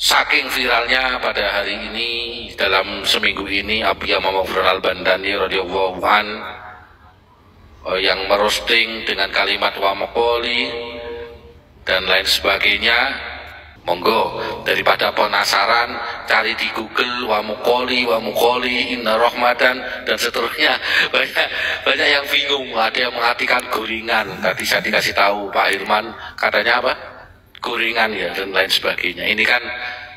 saking viralnya pada hari ini dalam seminggu ini Abu Mamafrun Fernal bandani Radio Wawan eh, yang merosting dengan kalimat wa dan lain sebagainya monggo daripada penasaran cari di Google Wamukoli Wamukoli inna rahmatan dan seterusnya banyak banyak yang bingung ada yang mengartikan goringan tadi saya dikasih tahu Pak Irman katanya apa gorengan ya dan lain sebagainya. Ini kan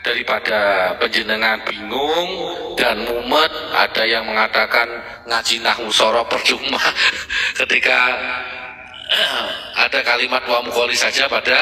daripada penjenengan bingung dan mumet ada yang mengatakan ngaji nahwu soro percuma ketika ada kalimat wa mukholi saja pada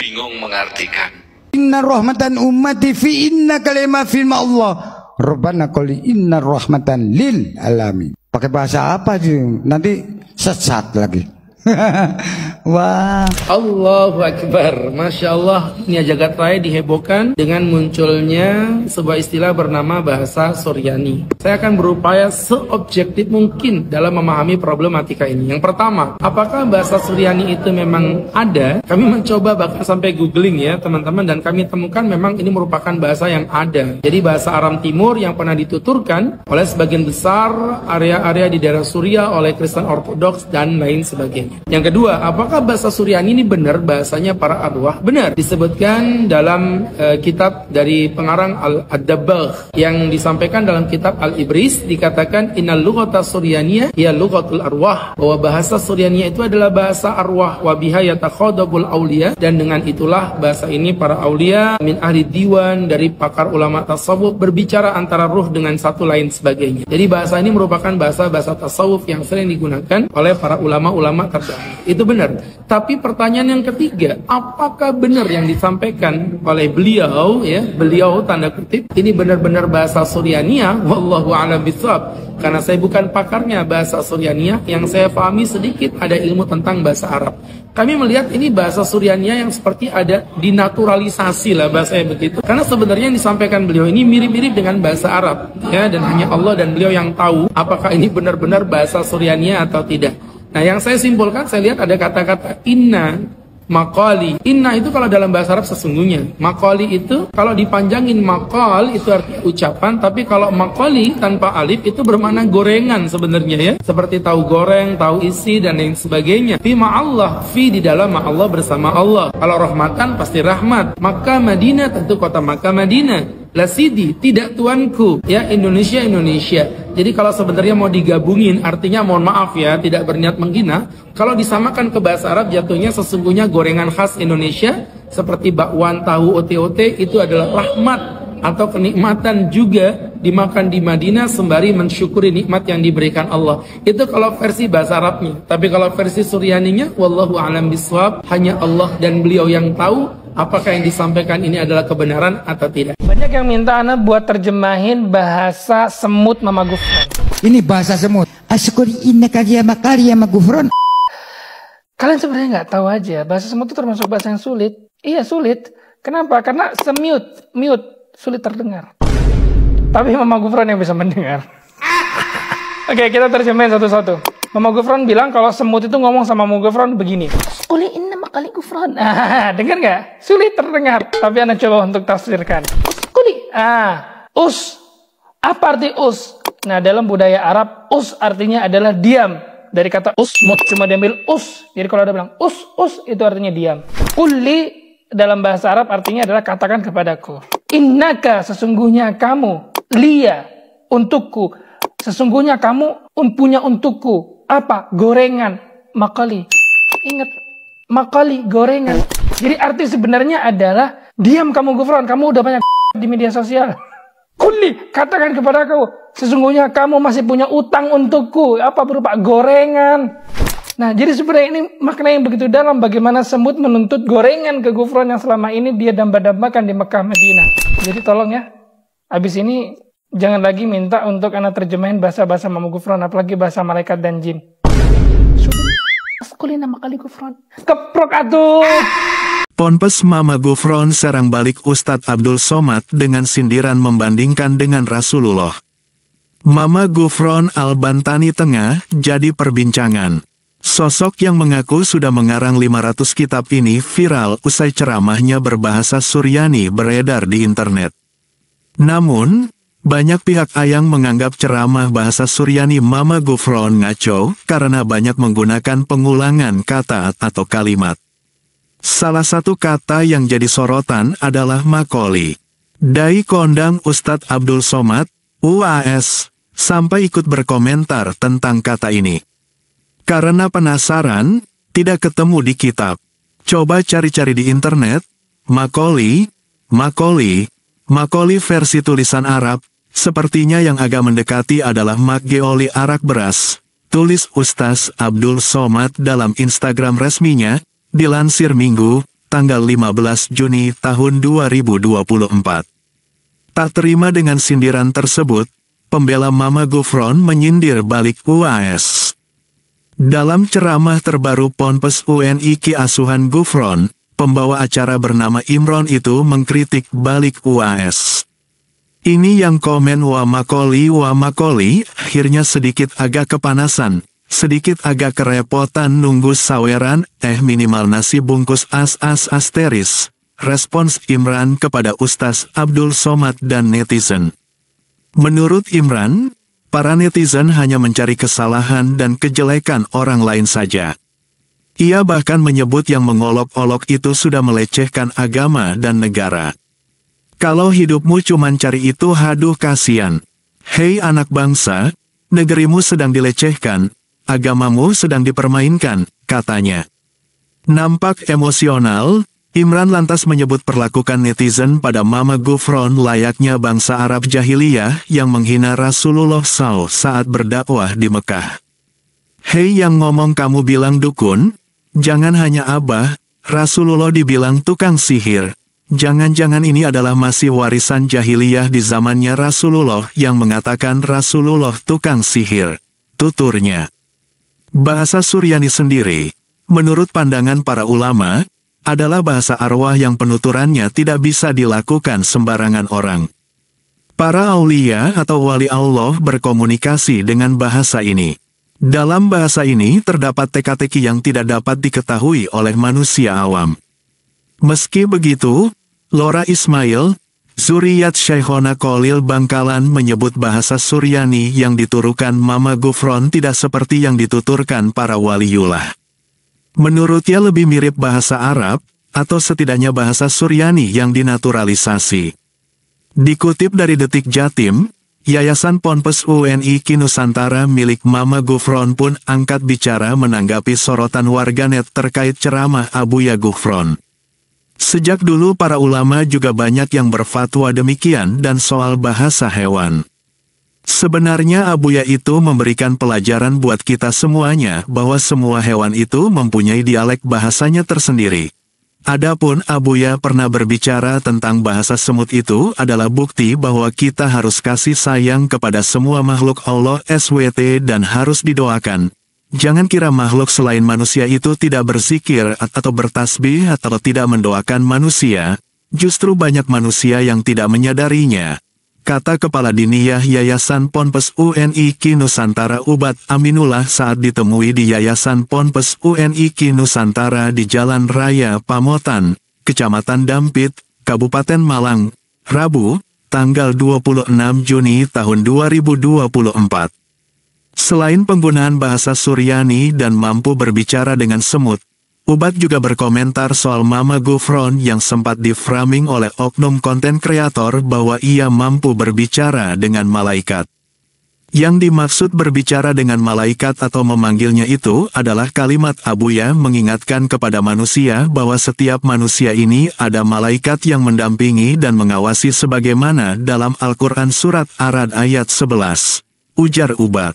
bingung mengartikan inna rahmatan ummati fi inna kalima firma Allah Rabbana qali inna rahmatan lil alamin pakai bahasa apa sih nanti sesat lagi Wah. Allahu Akbar. Masya Allah, ini Nia raya dihebohkan dengan munculnya sebuah istilah bernama bahasa Suryani. Saya akan berupaya seobjektif mungkin dalam memahami problematika ini. Yang pertama, apakah bahasa Suryani itu memang ada? Kami mencoba bahkan sampai googling ya teman-teman dan kami temukan memang ini merupakan bahasa yang ada. Jadi bahasa Aram Timur yang pernah dituturkan oleh sebagian besar area-area di daerah Suria oleh Kristen Ortodoks dan lain sebagainya. Yang kedua, apakah bahasa Suryani ini benar bahasanya para arwah? Benar, disebutkan dalam e, kitab dari pengarang al adabah yang disampaikan dalam kitab Al-Ibris dikatakan innal lughata Suryaniyah ya lughatul arwah bahwa bahasa Suryaniyah itu adalah bahasa arwah wa biha yatakhadabul aulia dan dengan itulah bahasa ini para aulia min ahli diwan dari pakar ulama tasawuf berbicara antara ruh dengan satu lain sebagainya. Jadi bahasa ini merupakan bahasa-bahasa tasawuf yang sering digunakan oleh para ulama-ulama puasa. Itu benar. Tapi pertanyaan yang ketiga, apakah benar yang disampaikan oleh beliau ya, beliau tanda kutip ini benar-benar bahasa Suryania, wallahu a'lam bishawab. Karena saya bukan pakarnya bahasa Suryania, yang saya pahami sedikit ada ilmu tentang bahasa Arab. Kami melihat ini bahasa Suryania yang seperti ada dinaturalisasi lah bahasanya begitu. Karena sebenarnya yang disampaikan beliau ini mirip-mirip dengan bahasa Arab ya dan hanya Allah dan beliau yang tahu apakah ini benar-benar bahasa Suryania atau tidak. Nah yang saya simpulkan saya lihat ada kata-kata inna makoli. Inna itu kalau dalam bahasa Arab sesungguhnya. Makoli itu kalau dipanjangin makol itu artinya ucapan. Tapi kalau makoli tanpa alif itu bermakna gorengan sebenarnya ya. Seperti tahu goreng, tahu isi dan lain sebagainya. Fi Allah fi di dalam Allah bersama Allah. Kalau rahmatan pasti rahmat. Maka Madinah tentu kota Maka Madinah. Sidi, tidak tuanku. Ya, Indonesia, Indonesia. Jadi kalau sebenarnya mau digabungin, artinya mohon maaf ya, tidak berniat menghina. Kalau disamakan ke bahasa Arab, jatuhnya sesungguhnya gorengan khas Indonesia, seperti bakwan, tahu, otot itu adalah rahmat atau kenikmatan juga dimakan di Madinah sembari mensyukuri nikmat yang diberikan Allah. Itu kalau versi bahasa Arabnya. Tapi kalau versi Suryaninya, wallahu alam biswab, hanya Allah dan beliau yang tahu apakah yang disampaikan ini adalah kebenaran atau tidak. Banyak yang minta Ana buat terjemahin bahasa semut Mama Gufron. Ini bahasa semut. Asyukuri innaka karya ya, ya Gufron. Kalian sebenarnya nggak tahu aja, bahasa semut itu termasuk bahasa yang sulit. Iya sulit. Kenapa? Karena semut, mute, sulit terdengar. Tapi Mama Gufron yang bisa mendengar. Oke, okay, kita terjemahin satu-satu. Mama Gufron bilang kalau semut itu ngomong sama Mama Gufron begini. Uli kali kufran. Ah, dengar nggak? Sulit terdengar, tapi Anda coba untuk tafsirkan. Kuli. Ah, us. Apa arti us? Nah, dalam budaya Arab, us artinya adalah diam. Dari kata us, usmut cuma diambil us. Jadi kalau ada bilang us, us itu artinya diam. Kuli dalam bahasa Arab artinya adalah katakan kepadaku. Innaka sesungguhnya kamu lia untukku. Sesungguhnya kamu punya untukku apa? Gorengan makali. Ingat Makali gorengan. Jadi arti sebenarnya adalah diam kamu Gufron, kamu udah banyak di media sosial. Kuli, katakan kepada kau, sesungguhnya kamu masih punya utang untukku, apa berupa gorengan. Nah, jadi sebenarnya ini makna yang begitu dalam bagaimana semut menuntut gorengan ke Gufron yang selama ini dia damba-dambakan di Mekah Madinah. Jadi tolong ya, habis ini jangan lagi minta untuk anak terjemahin bahasa-bahasa Mamu Gufron, apalagi bahasa malaikat dan jin. Askulin nama kali Gufron. Keprok atuh. Ponpes Mama Gufron serang balik Ustadz Abdul Somad dengan sindiran membandingkan dengan Rasulullah. Mama Gufron Al-Bantani Tengah jadi perbincangan. Sosok yang mengaku sudah mengarang 500 kitab ini viral usai ceramahnya berbahasa Suryani beredar di internet. Namun, banyak pihak Ayang menganggap ceramah bahasa Suryani Mama Gufron ngaco karena banyak menggunakan pengulangan kata atau kalimat. Salah satu kata yang jadi sorotan adalah makoli. Dai kondang Ustadz Abdul Somad, UAS, sampai ikut berkomentar tentang kata ini. Karena penasaran, tidak ketemu di kitab. Coba cari-cari di internet, makoli, makoli, makoli versi tulisan Arab, Sepertinya yang agak mendekati adalah Mak Geoli Arak Beras, tulis Ustaz Abdul Somad dalam Instagram resminya, dilansir Minggu, tanggal 15 Juni tahun 2024. Tak terima dengan sindiran tersebut, pembela Mama Gufron menyindir balik UAS. Dalam ceramah terbaru Ponpes UNI Ki Asuhan Gufron, pembawa acara bernama Imron itu mengkritik balik UAS. Ini yang komen Wamakoli Wamakoli, akhirnya sedikit agak kepanasan, sedikit agak kerepotan nunggu saweran, eh minimal nasi bungkus as-as asteris. Respons Imran kepada Ustaz Abdul Somad dan netizen. Menurut Imran, para netizen hanya mencari kesalahan dan kejelekan orang lain saja. Ia bahkan menyebut yang mengolok-olok itu sudah melecehkan agama dan negara. Kalau hidupmu cuma cari itu haduh kasihan. Hei anak bangsa, negerimu sedang dilecehkan, agamamu sedang dipermainkan, katanya. Nampak emosional, Imran lantas menyebut perlakukan netizen pada Mama Gufron layaknya bangsa Arab jahiliyah yang menghina Rasulullah SAW saat berdakwah di Mekah. Hei yang ngomong kamu bilang dukun, jangan hanya abah, Rasulullah dibilang tukang sihir. Jangan-jangan ini adalah masih warisan jahiliyah di zamannya Rasulullah yang mengatakan Rasulullah tukang sihir. Tuturnya. Bahasa Suryani sendiri, menurut pandangan para ulama, adalah bahasa arwah yang penuturannya tidak bisa dilakukan sembarangan orang. Para aulia atau wali Allah berkomunikasi dengan bahasa ini. Dalam bahasa ini terdapat teka-teki yang tidak dapat diketahui oleh manusia awam. Meski begitu, Lora Ismail, Zuriyat Syekhona Kolil Bangkalan menyebut bahasa Suryani yang diturunkan Mama Gufron tidak seperti yang dituturkan para waliullah. Menurutnya lebih mirip bahasa Arab, atau setidaknya bahasa Suryani yang dinaturalisasi. Dikutip dari Detik Jatim, Yayasan Ponpes UNI Kinusantara milik Mama Gufron pun angkat bicara menanggapi sorotan warganet terkait ceramah Abuya Gufron. Sejak dulu para ulama juga banyak yang berfatwa demikian dan soal bahasa hewan. Sebenarnya Abuya itu memberikan pelajaran buat kita semuanya bahwa semua hewan itu mempunyai dialek bahasanya tersendiri. Adapun Abuya pernah berbicara tentang bahasa semut itu adalah bukti bahwa kita harus kasih sayang kepada semua makhluk Allah SWT dan harus didoakan, Jangan kira makhluk selain manusia itu tidak berzikir atau bertasbih atau tidak mendoakan manusia, justru banyak manusia yang tidak menyadarinya. Kata Kepala Diniyah Yayasan Ponpes UNI Nusantara Ubat Aminullah saat ditemui di Yayasan Ponpes UNI Nusantara di Jalan Raya Pamotan, Kecamatan Dampit, Kabupaten Malang, Rabu, tanggal 26 Juni tahun 2024. Selain penggunaan bahasa Suryani dan mampu berbicara dengan semut, Ubat juga berkomentar soal Mama Gufron yang sempat diframing oleh oknum konten kreator bahwa ia mampu berbicara dengan malaikat. Yang dimaksud berbicara dengan malaikat atau memanggilnya itu adalah kalimat Abuya mengingatkan kepada manusia bahwa setiap manusia ini ada malaikat yang mendampingi dan mengawasi sebagaimana dalam Al-Quran Surat Arad ayat 11. Ujar Ubat.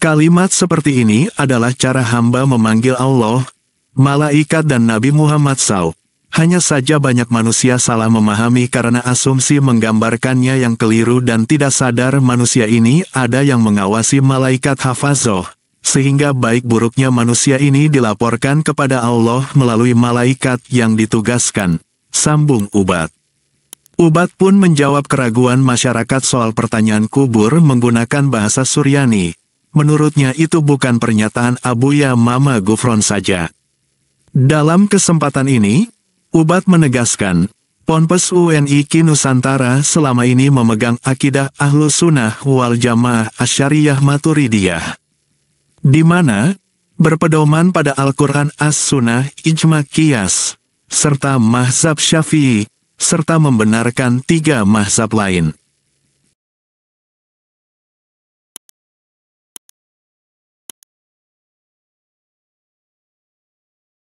Kalimat seperti ini adalah cara hamba memanggil Allah, malaikat dan Nabi Muhammad SAW. Hanya saja banyak manusia salah memahami karena asumsi menggambarkannya yang keliru dan tidak sadar manusia ini ada yang mengawasi malaikat hafazoh. Sehingga baik buruknya manusia ini dilaporkan kepada Allah melalui malaikat yang ditugaskan. Sambung Ubat Ubat pun menjawab keraguan masyarakat soal pertanyaan kubur menggunakan bahasa Suryani. Menurutnya itu bukan pernyataan Abuya Mama Gufron saja. Dalam kesempatan ini, Ubat menegaskan, Ponpes UNI Kinusantara selama ini memegang akidah Ahlu Sunnah wal Jamaah Asyariyah Maturidiyah. Di mana, berpedoman pada Al-Quran As-Sunnah Ijma Qiyas, serta Mahzab Syafi'i, serta membenarkan tiga mahzab lain.